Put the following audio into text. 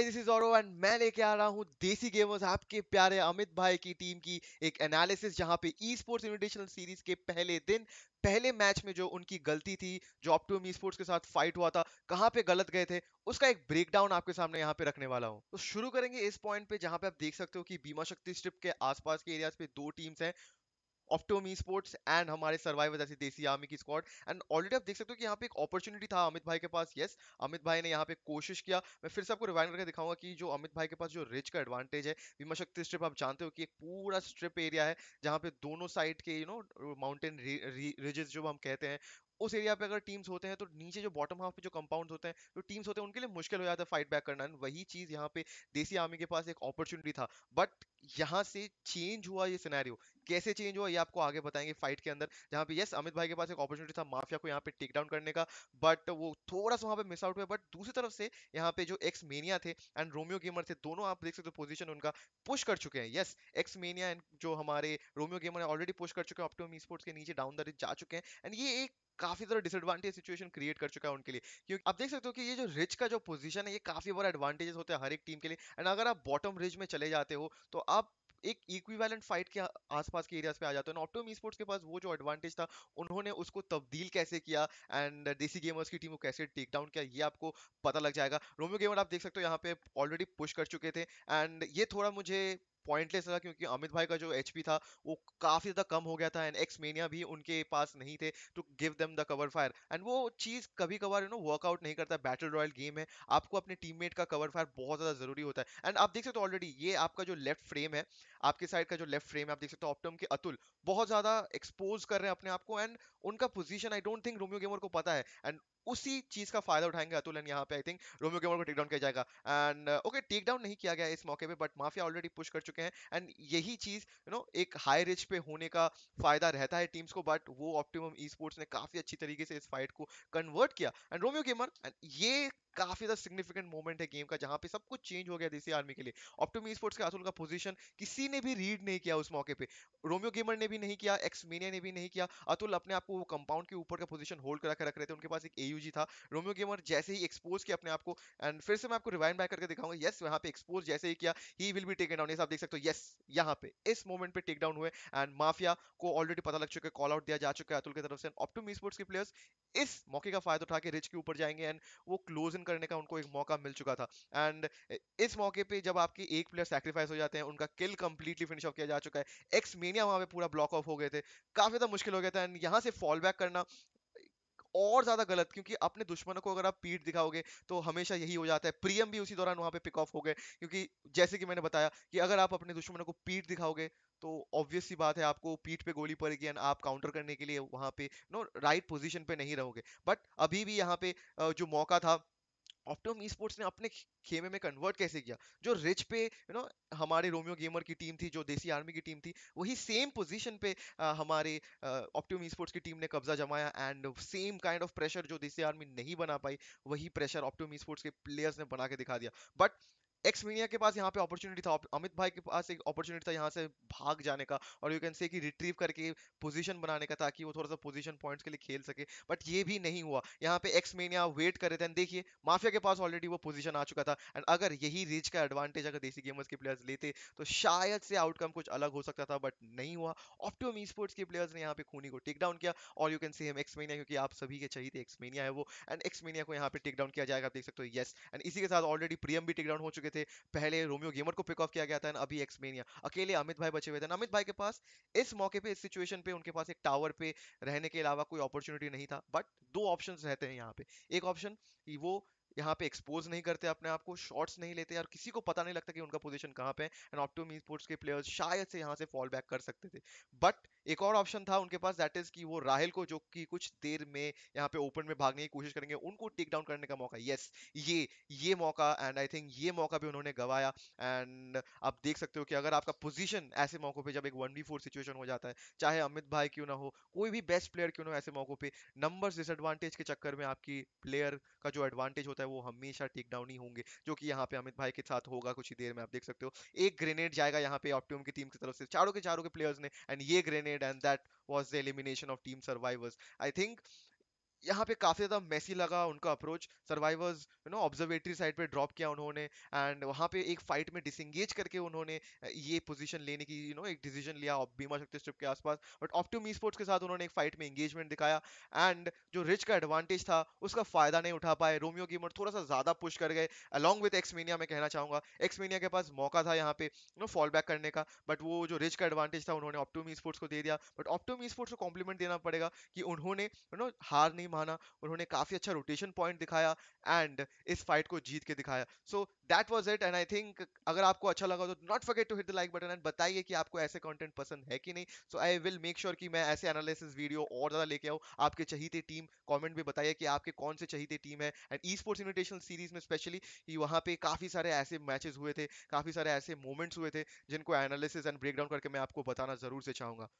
guys this is ऑरो and मैं लेके आ रहा हूँ देसी गेमर्स आपके प्यारे अमित भाई की टीम की एक एनालिसिस जहाँ पे ई स्पोर्ट्स इन्विटेशनल सीरीज के पहले दिन पहले मैच में जो उनकी गलती थी जो ऑप्टोम ई स्पोर्ट्स के साथ फाइट हुआ था कहाँ पे गलत गए थे उसका एक ब्रेकडाउन आपके सामने यहाँ पे रखने वाला हूँ तो शुरू करेंगे इस पॉइंट पे जहाँ पे आप देख सकते हो कि बीमा शक्ति स्ट्रिप के आसपास के एरियाज पे दो टीम्स हैं ऑप्टोमी स्पोर्ट्स एंड हमारे सर्वाइवर जैसे देसी आर्मी की स्क्वाड एंड ऑलरेडी आप देख सकते हो कि यहाँ पे एक अपॉर्चुनिटी था अमित भाई के पास यस अमित भाई ने यहाँ पे कोशिश किया मैं फिर से आपको रिवाइंड करके दिखाऊंगा कि जो अमित भाई के पास जो रिच का एडवांटेज है भीमा शक्ति स्ट्रिप आप जानते हो कि एक पूरा स्ट्रिप एरिया है जहाँ पे दोनों साइड के यू नो माउंटेन रिजेस जो हम कहते हैं उस एरिया पे अगर टीम्स होते हैं तो नीचे जो बॉटम हाफ पे जो कंपाउंड होते हैं जो टीम्स होते हैं उनके लिए मुश्किल हो जाता है फाइट बैक करना वही चीज़ यहाँ पे देसी आर्मी के पास एक अपॉर्चुनिटी था बट यहाँ से चेंज हुआ ये सिनेरियो कैसे चेंज हुआ ये आपको आगे बताएंगे फाइट के अंदर जहाँ पे यस अमित भाई के पास एक अपॉर्चुनिटी था माफिया को यहाँ पे टेक डाउन करने का बट वो थोड़ा सा वहाँ पे मिस आउट हुआ बट दूसरी तरफ से यहाँ पे जो एक्स मेनिया थे एंड रोमियो गेमर थे दोनों आप देख सकते हो पोजिशन उनका पुश कर चुके हैं यस एक्स मेनिया एंड जो हमारे रोमियो गेमर ऑलरेडी पुश कर चुके हैं ऑप्टोमी स्पोर्ट्स के नीचे डाउन द जा चुके हैं एंड ये एक काफी ज्यादा डिसएडवांटेज सिचुएशन क्रिएट कर चुका है उनके लिए क्योंकि आप देख सकते हो कि ये जो रिच का जो पोजीशन है ये काफी बड़ा एडवांटेजेस होते हैं हर एक टीम के लिए एंड अगर आप बॉटम रिज में चले जाते हो तो आप एक इक्विवेलेंट फाइट के आसपास के एरियाज पे आ जाते हैं ऑप्टोम स्पोर्ट्स के पास वो जो एडवांटेज था उन्होंने उसको तब्दील कैसे किया एंड देसी गेमर्स की टीम को कैसे टेक डाउन किया ये आपको पता लग जाएगा रोमियो गेमर आप देख सकते हो यहाँ पे ऑलरेडी पुश कर चुके थे एंड ये थोड़ा मुझे पॉइंटलेस था क्योंकि अमित भाई का जो एच था वो काफ़ी ज़्यादा कम हो गया था एंड एक्स मेनिया भी उनके पास नहीं थे to give them the cover fire and वो चीज़ कभी कभार यू नो वर्कआउट नहीं करता बैटल रॉयल गेम है आपको अपने टीम का कवर फायर बहुत ज़्यादा ज़रूरी होता है एंड आप देख सकते हो ऑलरेडी ये आपका जो लेफ्ट फ्रेम है आपके साइड का जो लेफ्ट फ्रेम है आप देख सकते हो ऑप्टम के अतुल बहुत ज़्यादा एक्सपोज कर रहे हैं अपने आप को एंड उनका position I don't think Romeo gamer को पता है एंड उसी चीज का फायदा उठाएंगे अतुल एंड यहाँ पे आई थिंक रोमियो गेमर को टेक डाउन किया जाएगा एंड ओके टेक डाउन नहीं किया गया इस मौके पर बट माफिया ऑलरेडी पुश कर चुके हैं एंड यही चीज़ यू नो एक हाई रिच पे होने का फायदा रहता है टीम्स को बट वो ऑप्टिमम ई स्पोर्ट्स ने काफ़ी अच्छी तरीके से इस फाइट को कन्वर्ट किया एंड रोमियो गेमर एंड ये काफी ज्यादा सिग्निफिकेंट मोमेंट है गेम का जहां पे सब कुछ चेंज हो गया देसी आर्मी के लिए ऑप्टोमी स्पोर्ट्स के आसुल का पोजीशन किसी ने भी रीड नहीं किया उस मौके पे रोमियो गेमर ने भी नहीं किया एक्स एक्समेनिया ने भी नहीं किया अतुल अपने आप को वो कंपाउंड के ऊपर का पोजीशन होल्ड करा के रख रहे थे उनके पास एक एयूजी था रोमियो गेमर जैसे ही एक्सपोज किया अपने आप को एंड फिर से मैं आपको रिवाइंड बैक करके दिखाऊंगा यस वहां पे एक्सपोज जैसे ही किया he will be taken down ये आप देख सकते हो यस यहाँ पे इस मोमेंट पे टेक डाउन हुए एंड माफिया को ऑलरेडी पता लग चुका है कॉल आउट दिया जा चुका है अतुल की तरफ से ऑप्टोमी स्पोर्ट्स के प्लेयर्स इस मौके का फायदा उठा के रिच के ऊपर जाएंगे एंड वो क्लोज इन करने का उनको एक मौका मिल चुका था एंड इस मौके पे जब आपके एक प्लेयर सेक्रीफाइस हो जाते हैं उनका किल कंप्लीटली फिनिश ऑफ किया जा चुका है एक्स मेनिया वहाँ पे पूरा ब्लॉक ऑफ हो गए थे काफ़ी ज़्यादा मुश्किल हो गया था एंड यहाँ से फॉल बैक करना और ज्यादा गलत क्योंकि अपने दुश्मनों को अगर आप पीठ दिखाओगे तो हमेशा यही हो जाता है प्रियम भी उसी दौरान वहां पे पिक ऑफ हो गए क्योंकि जैसे कि मैंने बताया कि अगर आप अपने दुश्मनों को पीठ दिखाओगे तो ऑब्वियस सी बात है आपको पीठ पे गोली पड़ेगी एंड आप काउंटर करने के लिए वहां पे नो राइट पोजीशन पे नहीं रहोगे बट अभी भी यहाँ पे जो मौका था ऑप्टिमम ई स्पोर्ट्स ने अपने खेमे में कन्वर्ट कैसे किया जो रिच पे यू नो हमारे रोमियो गेमर की टीम थी जो देसी आर्मी की टीम थी वही सेम पोजीशन पे आ, हमारे ऑप्टिमम ई स्पोर्ट्स की टीम ने कब्जा जमाया and same kind of pressure जो देसी आर्मी नहीं बना पाई वही प्रेशर ऑप्टिमम ई स्पोर्ट्स के प्लेयर्स ने बना के दिखा दिया बट एक्स मीनिया के पास यहाँ पे अपॉर्चुनिटी था अमित भाई के पास एक अपॉर्चुनिटी था यहाँ से भाग जाने का और यू कैन से कि रिट्रीव करके पोजीशन बनाने का ताकि वो थोड़ा सा पोजीशन पॉइंट्स के लिए खेल सके बट ये भी नहीं हुआ यहाँ पे एक्स मीनिया वेट कर रहे थे देखिए माफिया के पास ऑलरेडी वो पोजीशन आ चुका था एंड अगर यही रिच का एडवांटेज अगर देसी गेमर्स के प्लेयर्स लेते तो शायद से आउटकम कुछ अलग हो सकता था बट नहीं हुआ ऑप्टोम ई स्पोर्ट्स के प्लेयर्स ने यहाँ पे खूनी को टेक डाउन किया और यू कैन से हम मीनिया क्योंकि आप सभी के चाहिए एक्स मीनिया है वो एंड एक्समेनिया को यहाँ पे टेक डाउन किया जाएगा आप देख सकते हो यस एंड इसी के साथ ऑलरेडी प्रियम भी टेक डाउन हो चुके चुके थे पहले रोमियो गेमर को पिक ऑफ किया गया था अभी एक्समेनिया अकेले अमित भाई बचे हुए थे अमित भाई के पास इस मौके पे इस सिचुएशन पे उनके पास एक टावर पे रहने के अलावा कोई अपॉर्चुनिटी नहीं था बट दो ऑप्शन रहते हैं यहाँ पे एक ऑप्शन वो यहाँ पे एक्सपोज नहीं करते अपने आप को शॉट्स नहीं लेते और किसी को पता नहीं लगता कि उनका पोजीशन कहाँ पे है एंड ऑप्टोमी स्पोर्ट्स के प्लेयर्स शायद से यहाँ से फॉल बैक कर सकते थे बट एक और ऑप्शन था उनके पास दैट इज कि वो राहल को जो कि कुछ देर में यहाँ पे ओपन में भागने की कोशिश करेंगे उनको टेक डाउन करने का मौका यस ये ये मौका एंड आई थिंक ये मौका भी उन्होंने गवाया एंड आप देख सकते हो कि अगर आपका पोजीशन ऐसे मौकों पे जब एक वन वी फोर सिचुएशन हो जाता है चाहे अमित भाई क्यों ना हो कोई भी बेस्ट प्लेयर क्यों ना हो ऐसे मौकों पर नंबर डिसएडवांटेज के चक्कर में आपकी प्लेयर का जो एडवांटेज होता है वो हमेशा टेक डाउन ही होंगे जो कि यहाँ पे अमित भाई के साथ होगा कुछ ही देर में आप देख सकते हो एक ग्रेनेड जाएगा यहाँ पे ऑप्टियम की टीम की तरफ से चारों के चारों के प्लेयर्स ने एंड ये grenade and that was the elimination of team survivors i think यहाँ पे काफी ज्यादा मैसी लगा उनका approach survivors you know observatory side पे ड्रॉप किया उन्होंने एंड वहाँ पे एक फाइट में डिसंगेज करके उन्होंने ये पोजीशन लेने की यू नो एक डिसीजन लिया बीमा शक्ति स्ट्रिप के आसपास बट ऑप्टूम स्पोर्ट्स के साथ उन्होंने एक फाइट में एंगेजमेंट दिखाया एंड जो रिच का एडवांटेज था उसका फायदा नहीं उठा पाए रोमियो गेमर थोड़ा सा ज्यादा पुश कर गए अलॉन्ग विथ एक्समेनिया मैं कहना चाहूंगा एक्समेनिया के पास मौका था यहाँ पे यू नो फॉल बैक करने का बट वो जो रिच का एडवांटेज था उन्होंने ऑप्टूम स्पोर्ट्स को दे दिया बट ऑप्टूम स्पोर्ट्स को कॉम्प्लीमेंट देना पड़ेगा कि उन्होंने यू नो हार नहीं माना उन्होंने काफ़ी अच्छा रोटेशन पॉइंट दिखाया एंड इस फाइट को जीत के दिखाया so that was it and I think अगर आपको अच्छा लगा तो not forget to hit the like button and बताइए कि आपको ऐसे कॉन्टेंट पसंद है कि नहीं so I will make sure कि मैं ऐसे एनालिसिस वीडियो और ज़्यादा लेके आऊँ आपके चहीते टीम कॉमेंट में बताइए कि आपके कौन से चहीते टीम है and e sports invitation series में स्पेशली कि वहाँ पे काफ़ी सारे ऐसे मैचेस हुए थे काफ़ी सारे ऐसे मोमेंट्स हुए थे जिनको एनालिसिस एंड ब्रेकडाउन करके मैं आपको बताना ज़रूर से चाहूंगा